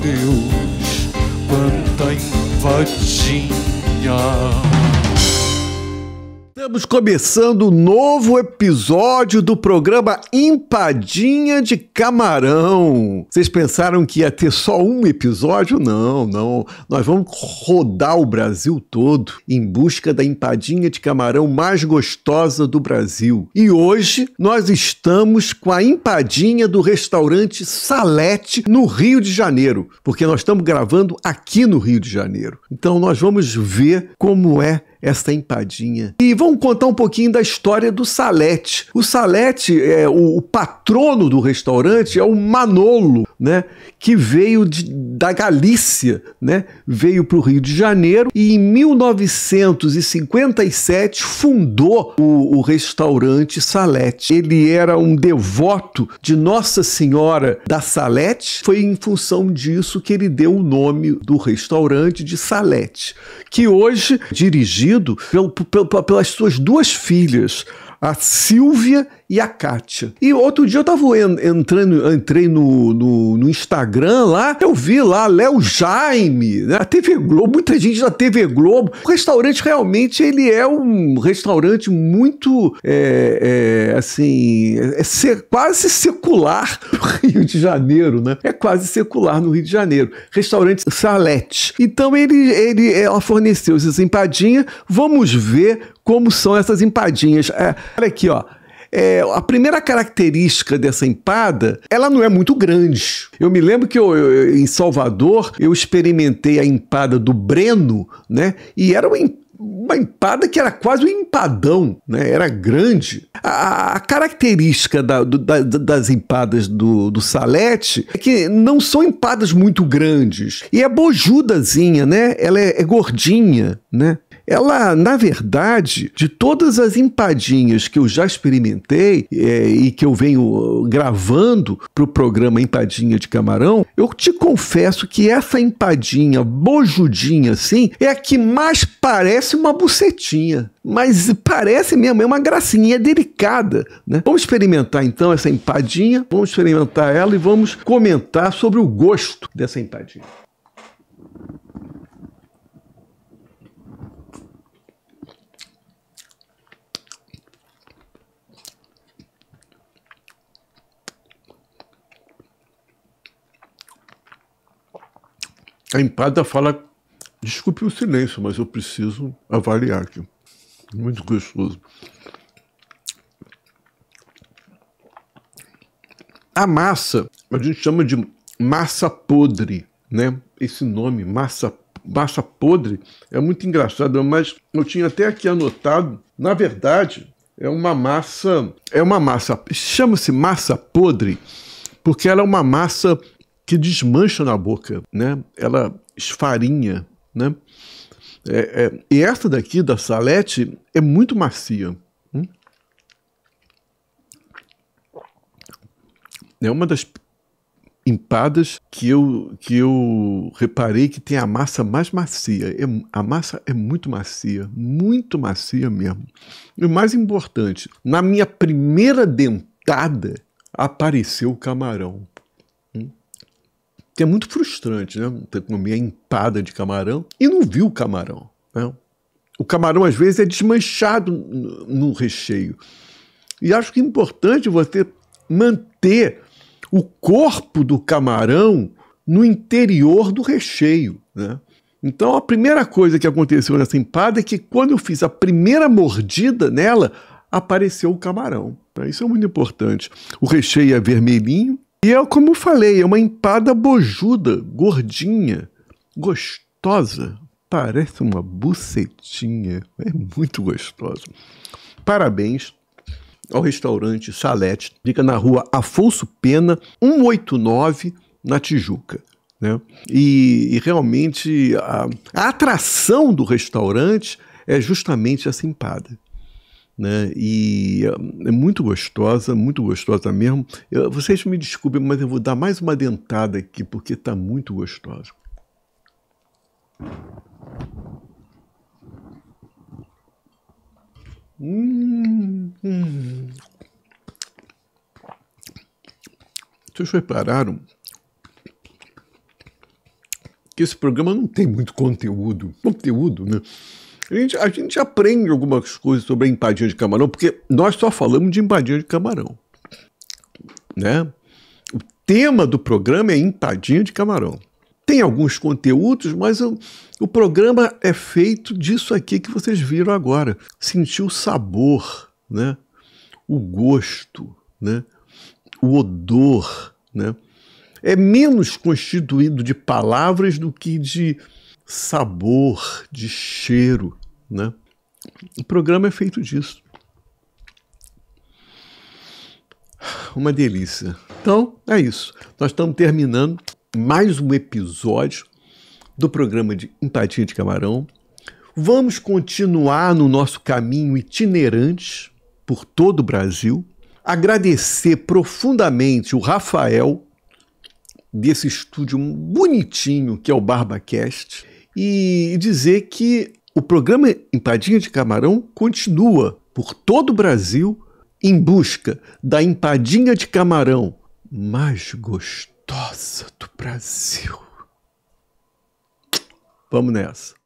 Deus, quanta invadinha. Estamos começando um novo episódio do programa Empadinha de Camarão. Vocês pensaram que ia ter só um episódio? Não, não. Nós vamos rodar o Brasil todo em busca da empadinha de camarão mais gostosa do Brasil. E hoje nós estamos com a empadinha do restaurante Salete no Rio de Janeiro, porque nós estamos gravando aqui no Rio de Janeiro. Então nós vamos ver como é essa empadinha. E vamos contar um pouquinho da história do Salete. O Salete, é, o, o patrono do restaurante é o Manolo, né? Que veio de, da Galícia, né? Veio para o Rio de Janeiro e em 1957 fundou o, o restaurante Salete. Ele era um devoto de Nossa Senhora da Salete. Foi em função disso que ele deu o nome do restaurante de Salete, que hoje dirige dirigido pelo, pelo, pelas suas duas filhas, a Silvia e a Kátia. E outro dia eu tava entrando, entrei no, no, no Instagram lá, eu vi lá Léo Jaime, né? a TV Globo, muita gente da TV Globo. O restaurante realmente ele é um restaurante muito, é, é, assim, é ser, quase secular no Rio de Janeiro, né? É quase secular no Rio de Janeiro. Restaurante Salete. Então ele, ele, ela forneceu essas empadinhas. Vamos ver como são essas empadinhas. É, olha aqui, ó é, a primeira característica dessa empada, ela não é muito grande. Eu me lembro que eu, eu, em Salvador eu experimentei a empada do Breno, né? E era uma empada uma empada que era quase um empadão, né? era grande. A, a característica da, do, da, das empadas do, do, Salete é que não são empadas muito grandes. E é bojudazinha, né? Ela é, é gordinha, né? ela, na verdade, de todas as empadinhas que eu já experimentei é, e que eu venho gravando para o programa Empadinha de Camarão, eu te confesso que essa empadinha bojudinha assim é a que mais parece uma bucetinha. Mas parece mesmo, é uma gracinha, delicada. Né? Vamos experimentar então essa empadinha, vamos experimentar ela e vamos comentar sobre o gosto dessa empadinha. a empada fala: desculpe o silêncio, mas eu preciso avaliar aqui. Muito gostoso. A massa, a gente chama de massa podre, né? Esse nome, massa, massa podre, é muito engraçado, mas eu tinha até aqui anotado, na verdade, é uma massa, é uma massa, chama-se massa podre, porque ela é uma massa que desmancha na boca, né? Ela esfarinha, né? É, é, e essa daqui da Salete é muito macia. Hum? É uma das empadas que eu, que eu reparei que tem a massa mais macia. É, a massa é muito macia, muito macia mesmo. E o mais importante, na minha primeira dentada apareceu o camarão que é muito frustrante, né? Ter comer empada de camarão e não viu o camarão. Né? O camarão, às vezes, é desmanchado no recheio. E acho que é importante você manter o corpo do camarão no interior do recheio. Né? Então, a primeira coisa que aconteceu nessa empada é que, quando eu fiz a primeira mordida nela, apareceu o camarão. Então, isso é muito importante. O recheio é vermelhinho, e é como falei, é uma empada bojuda, gordinha, gostosa. Parece uma bucetinha. É muito gostosa. Parabéns ao restaurante Salete. Fica na rua Afonso Pena, 189, na Tijuca. Né? E, e realmente a, a atração do restaurante é justamente essa empada né? E ah, é muito gostosa, muito gostosa mesmo. Eu, vocês me desculpem, mas eu vou dar mais uma dentada aqui porque está muito gostosa. Hum, hum. Vocês repararam que esse programa não tem muito conteúdo. Conteúdo, né? A gente, a gente aprende algumas coisas sobre a empadinha de camarão, porque nós só falamos de empadinha de camarão. Né? O tema do programa é empadinha de camarão. Tem alguns conteúdos, mas o, o programa é feito disso aqui que vocês viram agora. Sentir o sabor, né? o gosto, né? o odor. Né? É menos constituído de palavras do que de sabor, de cheiro. Né? O programa é feito disso. Uma delícia. Então, é isso. Nós estamos terminando mais um episódio do programa de Empatia de Camarão. Vamos continuar no nosso caminho itinerante por todo o Brasil. Agradecer profundamente o Rafael desse estúdio bonitinho que é o BarbaCast e dizer que o programa Empadinha de Camarão continua por todo o Brasil em busca da empadinha de camarão mais gostosa do Brasil. Vamos nessa.